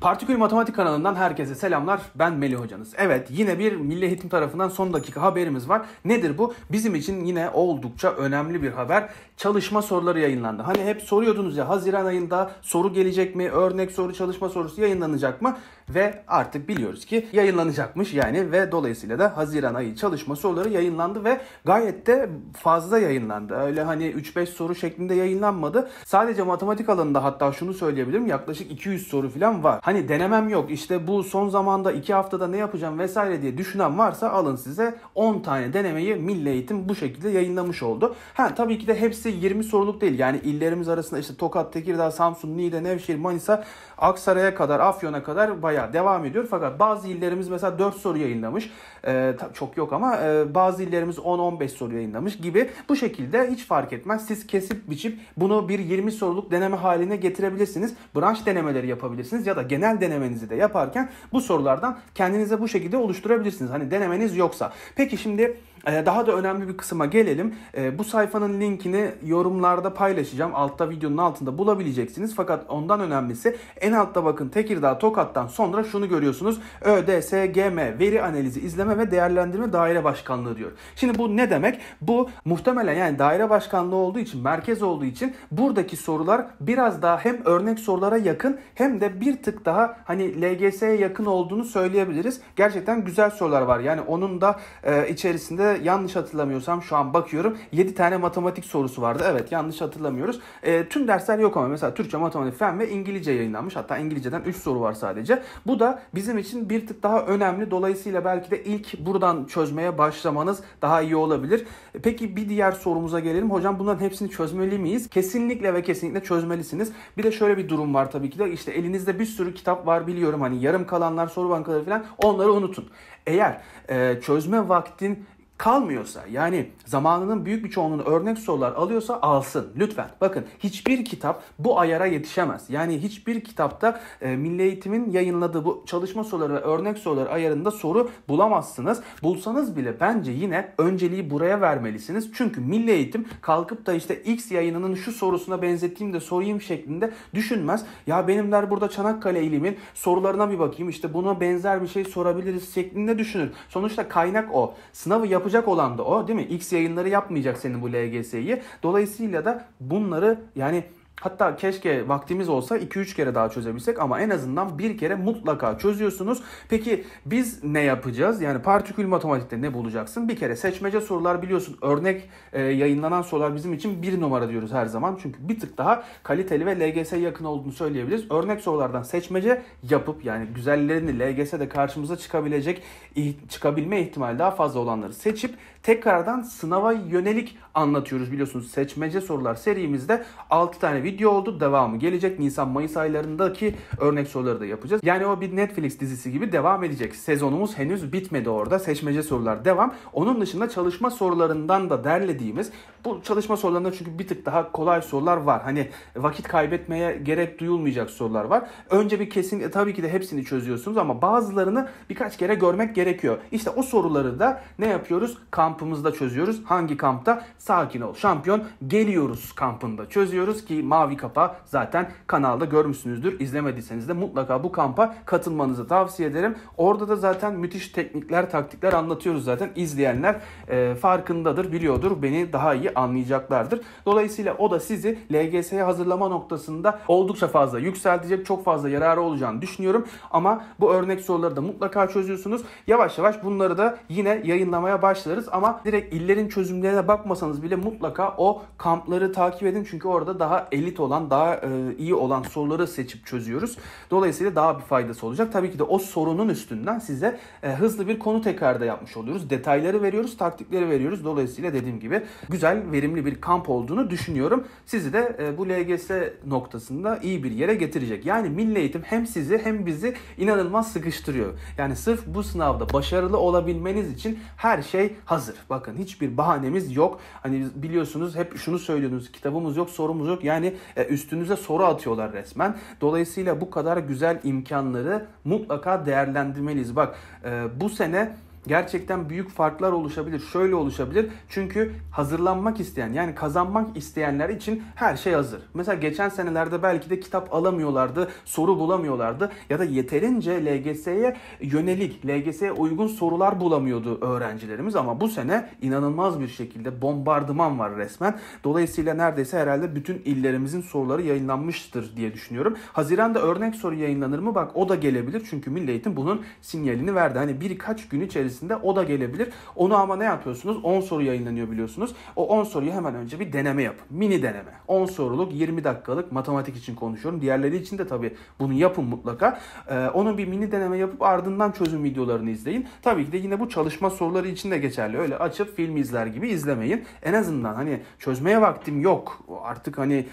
Partiköy Matematik kanalından herkese selamlar. Ben Melih hocanız. Evet yine bir Milli Eğitim tarafından son dakika haberimiz var. Nedir bu? Bizim için yine oldukça önemli bir haber. Çalışma soruları yayınlandı. Hani hep soruyordunuz ya Haziran ayında soru gelecek mi? Örnek soru çalışma sorusu yayınlanacak mı? ve artık biliyoruz ki yayınlanacakmış yani ve dolayısıyla da Haziran ayı çalışma soruları yayınlandı ve gayet de fazla yayınlandı. Öyle hani 3-5 soru şeklinde yayınlanmadı. Sadece matematik alanında hatta şunu söyleyebilirim yaklaşık 200 soru falan var. Hani denemem yok işte bu son zamanda 2 haftada ne yapacağım vesaire diye düşünen varsa alın size 10 tane denemeyi Milli Eğitim bu şekilde yayınlamış oldu. Ha tabii ki de hepsi 20 soruluk değil. Yani illerimiz arasında işte Tokat, Tekirdağ, Samsun, Niğde, Nevşehir, Manisa, Aksaray'a kadar, Afyon'a kadar bayağı bayağı devam ediyor. Fakat bazı illerimiz mesela 4 soru yayınlamış. E, çok yok ama e, bazı illerimiz 10-15 soru yayınlamış gibi. Bu şekilde hiç fark etmez. Siz kesip biçip bunu bir 20 soruluk deneme haline getirebilirsiniz. Branş denemeleri yapabilirsiniz ya da genel denemenizi de yaparken bu sorulardan kendinize bu şekilde oluşturabilirsiniz. Hani denemeniz yoksa. Peki şimdi ee, daha da önemli bir kısma gelelim. Ee, bu sayfanın linkini yorumlarda paylaşacağım. Altta videonun altında bulabileceksiniz. Fakat ondan önemlisi en altta bakın Tekirdağ Tokat'tan sonra şunu görüyorsunuz. ÖDSGM veri analizi İzleme ve değerlendirme daire başkanlığı diyor. Şimdi bu ne demek? Bu muhtemelen yani daire başkanlığı olduğu için, merkez olduğu için buradaki sorular biraz daha hem örnek sorulara yakın hem de bir tık daha hani LGS'ye yakın olduğunu söyleyebiliriz. Gerçekten güzel sorular var. Yani onun da e, içerisinde yanlış hatırlamıyorsam şu an bakıyorum 7 tane matematik sorusu vardı. Evet yanlış hatırlamıyoruz. E, tüm dersler yok ama mesela Türkçe, matematik, fen ve İngilizce yayınlanmış. Hatta İngilizceden 3 soru var sadece. Bu da bizim için bir tık daha önemli. Dolayısıyla belki de ilk buradan çözmeye başlamanız daha iyi olabilir. E, peki bir diğer sorumuza gelelim. Hocam bunların hepsini çözmeli miyiz? Kesinlikle ve kesinlikle çözmelisiniz. Bir de şöyle bir durum var tabii ki de işte elinizde bir sürü kitap var biliyorum hani yarım kalanlar soru bankaları falan onları unutun. Eğer e, çözme vaktin kalmıyorsa yani zamanının büyük bir çoğunluğunu örnek sorular alıyorsa alsın lütfen. Bakın hiçbir kitap bu ayara yetişemez. Yani hiçbir kitapta e, Milli Eğitim'in yayınladığı bu çalışma soruları ve örnek soruları ayarında soru bulamazsınız. Bulsanız bile bence yine önceliği buraya vermelisiniz. Çünkü Milli Eğitim kalkıp da işte X yayınının şu sorusuna benzettiğim de sorayım şeklinde düşünmez. Ya benimler burada Çanakkale ilimin sorularına bir bakayım işte buna benzer bir şey sorabiliriz şeklinde düşünür. Sonuçta kaynak o. Sınavı yapı yapacak olan da o değil mi? X yayınları yapmayacak senin bu LGS'yi. Dolayısıyla da bunları yani Hatta keşke vaktimiz olsa 2-3 kere daha çözebilsek ama en azından bir kere mutlaka çözüyorsunuz. Peki biz ne yapacağız? Yani partikül matematikte ne bulacaksın? Bir kere seçmece sorular biliyorsun. Örnek e, yayınlanan sorular bizim için bir numara diyoruz her zaman. Çünkü bir tık daha kaliteli ve LGS yakın olduğunu söyleyebiliriz. Örnek sorulardan seçmece yapıp yani güzellerini LGS'de karşımıza çıkabilecek çıkabilme ihtimali daha fazla olanları seçip tekrardan sınava yönelik anlatıyoruz biliyorsunuz. Seçmece sorular serimizde 6 tane video oldu. Devamı gelecek. Nisan-Mayıs aylarındaki örnek soruları da yapacağız. Yani o bir Netflix dizisi gibi devam edecek. Sezonumuz henüz bitmedi orada. Seçmece sorular devam. Onun dışında çalışma sorularından da derlediğimiz bu çalışma sorularında çünkü bir tık daha kolay sorular var. Hani vakit kaybetmeye gerek duyulmayacak sorular var. Önce bir kesin e, tabii ki de hepsini çözüyorsunuz ama bazılarını birkaç kere görmek gerekiyor. İşte o soruları da ne yapıyoruz? Kampımızda çözüyoruz. Hangi kampta? Sakin ol şampiyon geliyoruz kampında çözüyoruz ki mavi kapa zaten kanalda görmüşsünüzdür. İzlemediyseniz de mutlaka bu kampa katılmanızı tavsiye ederim. Orada da zaten müthiş teknikler, taktikler anlatıyoruz zaten. İzleyenler e, farkındadır, biliyordur. Beni daha iyi anlayacaklardır. Dolayısıyla o da sizi LGS'ye hazırlama noktasında oldukça fazla yükseltecek, çok fazla yararı olacağını düşünüyorum. Ama bu örnek soruları da mutlaka çözüyorsunuz. Yavaş yavaş bunları da yine yayınlamaya başlarız ama direkt illerin çözümlerine bakmasanız bile mutlaka o kampları takip edin. Çünkü orada daha elit olan, daha e, iyi olan soruları seçip çözüyoruz. Dolayısıyla daha bir faydası olacak. Tabii ki de o sorunun üstünden size e, hızlı bir konu tekrarda yapmış oluyoruz. Detayları veriyoruz, taktikleri veriyoruz. Dolayısıyla dediğim gibi güzel güzel, verimli bir kamp olduğunu düşünüyorum. Sizi de e, bu LGS noktasında iyi bir yere getirecek. Yani milli eğitim hem sizi hem bizi inanılmaz sıkıştırıyor. Yani sırf bu sınavda başarılı olabilmeniz için her şey hazır. Bakın hiçbir bahanemiz yok. Hani biliyorsunuz hep şunu söylüyorsunuz. Kitabımız yok, sorumuz yok. Yani e, üstünüze soru atıyorlar resmen. Dolayısıyla bu kadar güzel imkanları mutlaka değerlendirmeliyiz. Bak e, bu sene gerçekten büyük farklar oluşabilir. Şöyle oluşabilir. Çünkü hazırlanmak isteyen yani kazanmak isteyenler için her şey hazır. Mesela geçen senelerde belki de kitap alamıyorlardı, soru bulamıyorlardı ya da yeterince LGS'ye yönelik, LGS'ye uygun sorular bulamıyordu öğrencilerimiz ama bu sene inanılmaz bir şekilde bombardıman var resmen. Dolayısıyla neredeyse herhalde bütün illerimizin soruları yayınlanmıştır diye düşünüyorum. Haziran'da örnek soru yayınlanır mı? Bak o da gelebilir çünkü Milli Eğitim bunun sinyalini verdi. Hani birkaç gün içerisinde içerisinde o da gelebilir. Onu ama ne yapıyorsunuz? 10 soru yayınlanıyor biliyorsunuz. O 10 soruyu hemen önce bir deneme yap. Mini deneme. 10 soruluk 20 dakikalık matematik için konuşuyorum. Diğerleri için de tabii bunu yapın mutlaka. Ee, onun bir mini deneme yapıp ardından çözüm videolarını izleyin. Tabii ki de yine bu çalışma soruları için de geçerli. Öyle açıp film izler gibi izlemeyin. En azından hani çözmeye vaktim yok. Artık hani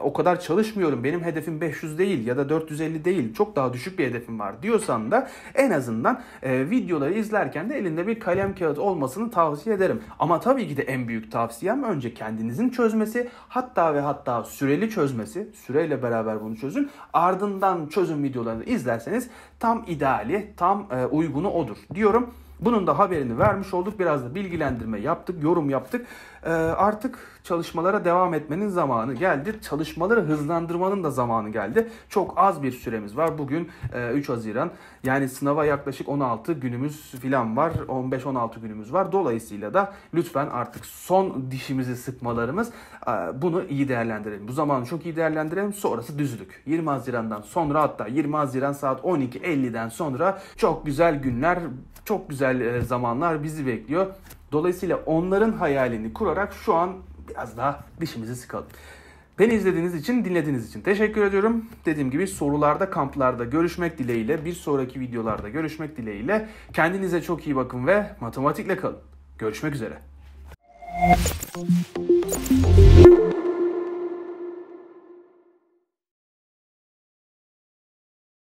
o kadar çalışmıyorum. Benim hedefim 500 değil ya da 450 değil. Çok daha düşük bir hedefim var diyorsan da en azından e, videoları izlerken yaparken de elinde bir kalem kağıt olmasını tavsiye ederim. Ama tabii ki de en büyük tavsiyem önce kendinizin çözmesi hatta ve hatta süreli çözmesi. Süreyle beraber bunu çözün. Ardından çözüm videolarını izlerseniz tam ideali, tam e, uygunu odur diyorum. Bunun da haberini vermiş olduk. Biraz da bilgilendirme yaptık, yorum yaptık. Ee, artık çalışmalara devam etmenin zamanı geldi. Çalışmaları hızlandırmanın da zamanı geldi. Çok az bir süremiz var. Bugün e, 3 Haziran. Yani sınava yaklaşık 16 günümüz filan var. 15-16 günümüz var. Dolayısıyla da lütfen artık son dişimizi sıkmalarımız e, bunu iyi değerlendirelim. Bu zamanı çok iyi değerlendirelim. Sonrası düzlük. 20 Haziran'dan sonra hatta 20 Haziran saat 12.50'den sonra çok güzel günler, çok güzel güzel e, zamanlar bizi bekliyor. Dolayısıyla onların hayalini kurarak şu an biraz daha dişimizi sıkalım. Beni izlediğiniz için, dinlediğiniz için teşekkür ediyorum. Dediğim gibi sorularda, kamplarda görüşmek dileğiyle, bir sonraki videolarda görüşmek dileğiyle kendinize çok iyi bakın ve matematikle kalın. Görüşmek üzere.